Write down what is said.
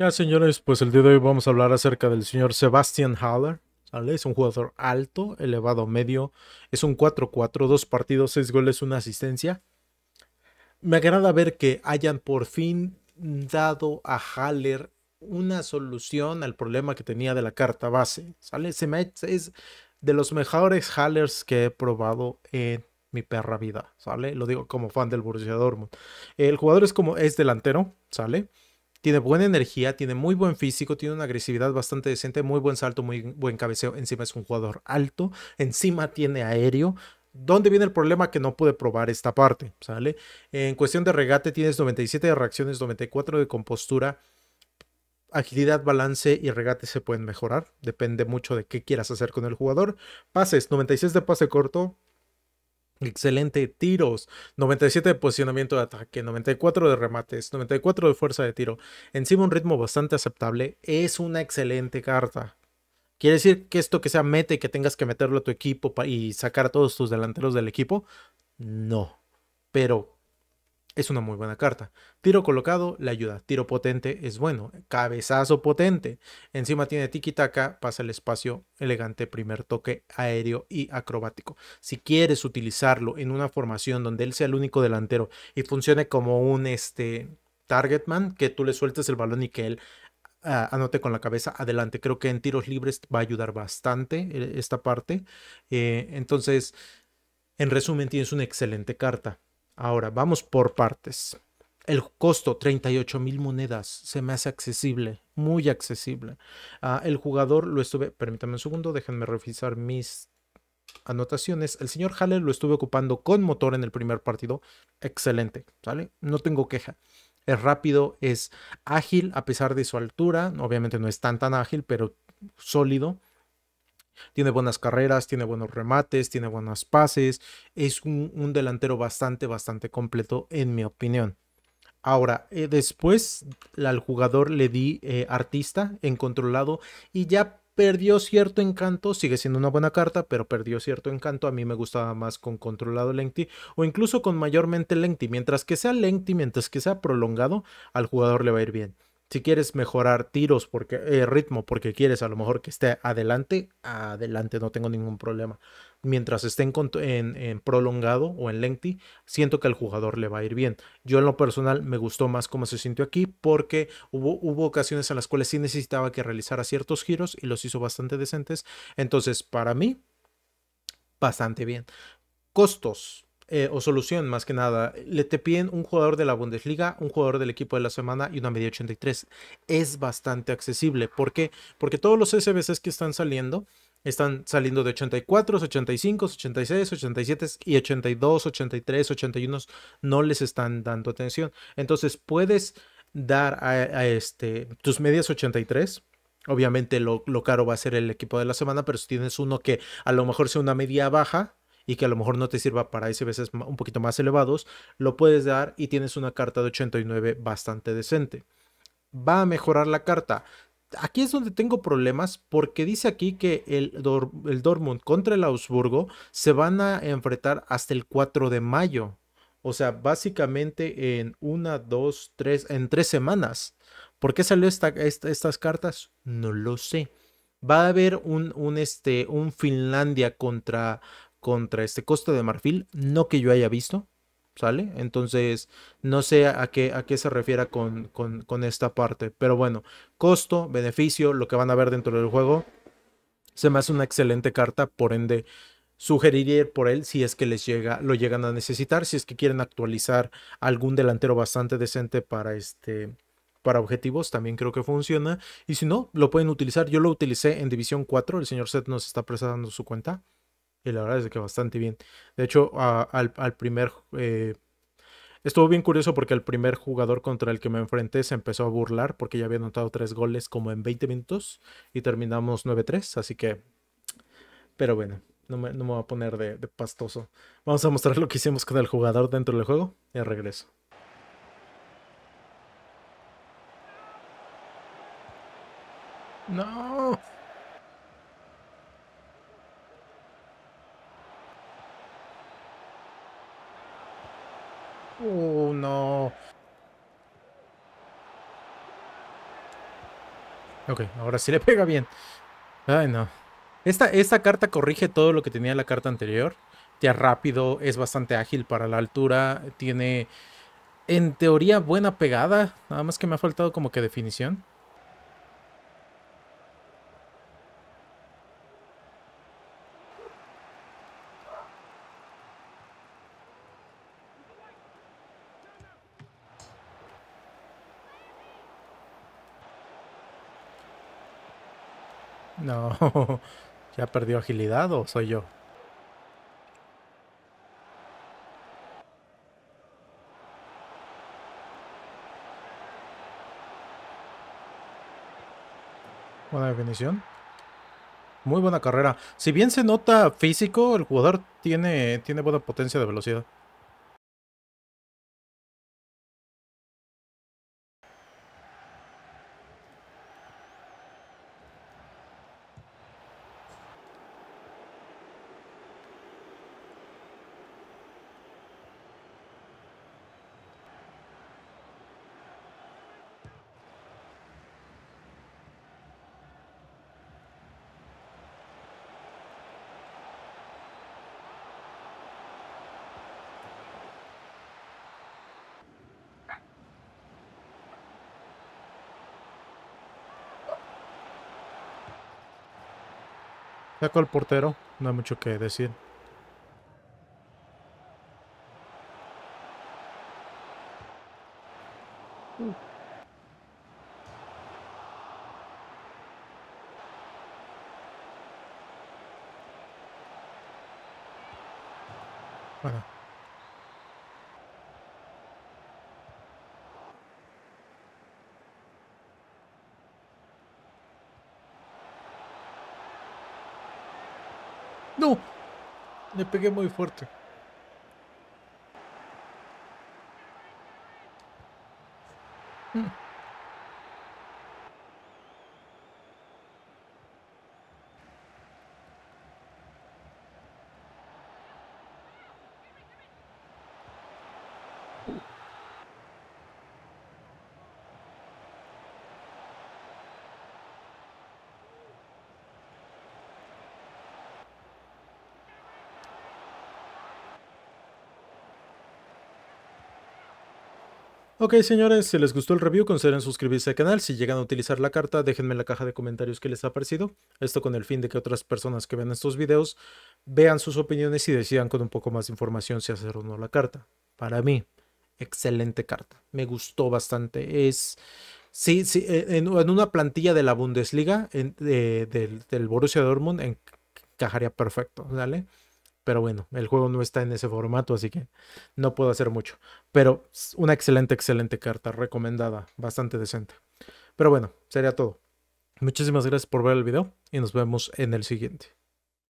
Ya, señores, pues el día de hoy vamos a hablar acerca del señor Sebastian Haller. ¿sale? Es un jugador alto, elevado medio. Es un 4-4, dos partidos, seis goles, una asistencia. Me agrada ver que hayan por fin dado a Haller una solución al problema que tenía de la carta base. ¿Sale? Se me, es de los mejores Hallers que he probado en mi perra vida. ¿Sale? Lo digo como fan del Borussia Dortmund. El jugador es como es delantero, ¿sale? Tiene buena energía, tiene muy buen físico, tiene una agresividad bastante decente, muy buen salto, muy buen cabeceo. Encima es un jugador alto, encima tiene aéreo. ¿Dónde viene el problema? Que no pude probar esta parte, ¿sale? En cuestión de regate tienes 97 de reacciones, 94 de compostura. Agilidad, balance y regate se pueden mejorar. Depende mucho de qué quieras hacer con el jugador. Pases, 96 de pase corto, Excelente tiros, 97 de posicionamiento de ataque, 94 de remates, 94 de fuerza de tiro. Encima un ritmo bastante aceptable. Es una excelente carta. Quiere decir que esto que sea mete que tengas que meterlo a tu equipo y sacar a todos tus delanteros del equipo. No. Pero es una muy buena carta. Tiro colocado le ayuda. Tiro potente es bueno. Cabezazo potente. Encima tiene tiki taka, pasa el espacio elegante, primer toque aéreo y acrobático. Si quieres utilizarlo en una formación donde él sea el único delantero y funcione como un este target man, que tú le sueltes el balón y que él ah, anote con la cabeza adelante. Creo que en tiros libres va a ayudar bastante eh, esta parte. Eh, entonces, en resumen, tienes una excelente carta. Ahora, vamos por partes. El costo, 38 mil monedas, se me hace accesible, muy accesible. Ah, el jugador lo estuve, permítame un segundo, déjenme revisar mis anotaciones. El señor Haller lo estuve ocupando con motor en el primer partido. Excelente, ¿vale? No tengo queja. Es rápido, es ágil a pesar de su altura. Obviamente no es tan tan ágil, pero sólido. Tiene buenas carreras, tiene buenos remates, tiene buenas pases. Es un, delantero bastante, bastante completo, en mi opinión. Ahora, eh, después al jugador le di eh, artista en controlado y ya perdió cierto encanto. Sigue siendo una buena carta, pero perdió cierto encanto. A mí me gustaba más con controlado lenti o incluso con mayormente lenti Mientras que sea lengthy, mientras que sea prolongado, al jugador le va a ir bien. Si quieres mejorar tiros, porque eh, ritmo, porque quieres a lo mejor que esté adelante, adelante, no tengo ningún problema. Mientras esté en, prolongado o en lengthy, siento que al jugador le va a ir bien. Yo en lo personal me gustó más cómo se sintió aquí porque hubo, hubo ocasiones en las cuales sí necesitaba que realizara ciertos giros y los hizo bastante decentes. Entonces, para mí, bastante bien. Costos eh, o solución más que nada. Le te piden un jugador de la Bundesliga, un jugador del equipo de la semana y una media 83. Es bastante accesible. ¿Por qué? Porque todos los SBCs que están saliendo están saliendo de 84, 85, 86, 87 y 82, 83, 81. No les están dando atención. Entonces puedes dar a, este tus medias 83 Obviamente lo, caro va a ser el equipo de la semana, pero si tienes uno que a lo mejor sea una media baja, y que a lo mejor no te sirva para veces un poquito más elevados, lo puedes dar y tienes una carta de 89 bastante decente. Va a mejorar la carta. Aquí es donde tengo problemas porque dice aquí que el, el Dortmund contra el Augsburgo se van a enfrentar hasta el 4 de mayo. O sea, básicamente en una, dos, tres, en tres semanas. ¿Por qué salió estas cartas? No lo sé. Va a haber un, un, este, un Finlandia contra contra este costo de Marfil, no que yo haya visto, ¿sale? Entonces, no sé a qué, a qué se refiera con, con, esta parte, pero bueno, costo, beneficio, lo que van a ver dentro del juego, se me hace una excelente carta, por ende, sugeriría ir por él si es que les llega, lo llegan a necesitar, si es que quieren actualizar algún delantero bastante decente para este para objetivos también creo que funciona y si no lo pueden utilizar yo lo utilicé en división 4 el señor Seth nos está prestando su cuenta y la verdad es que bastante bien. De hecho, al, primer... Eh, estuvo bien curioso porque el primer jugador contra el que me enfrenté se empezó a burlar porque ya había anotado tres goles como en 20 minutos y terminamos 9-3. Así que... Pero bueno, no me, no voy a poner de, de pastoso. Vamos a mostrar lo que hicimos con el jugador dentro del juego y regreso. No. Oh, no. Ok, ahora sí le pega bien. Ay, no. Esta, esta carta corrige todo lo que tenía la carta anterior. Ya rápido, es bastante ágil para la altura, tiene en teoría buena pegada, nada más que me ha faltado como que definición. No, ¿ya perdió agilidad o soy yo? Buena definición. Muy buena carrera. Si bien se nota físico, el jugador tiene, tiene buena potencia de velocidad. Sacó el portero, no hay mucho que decir. Bueno, No, le pegué muy fuerte. Ok, señores, si les gustó el review, consideren suscribirse al canal. Si llegan a utilizar la carta, déjenme en la caja de comentarios qué les ha parecido. Esto con el fin de que otras personas que vean estos videos vean sus opiniones y decidan con un poco más de información si hacer o no la carta. Para mí, excelente carta. Me gustó bastante. Es... Sí, sí, e, en, una plantilla de la Bundesliga en, del, del Borussia Dortmund encajaría perfecto, Dale. Pero bueno, el juego no está en ese formato, así que no puedo hacer mucho. Pero una excelente, excelente carta, recomendada, bastante decente. Pero bueno, sería todo. Muchísimas gracias por ver el video y nos vemos en el siguiente.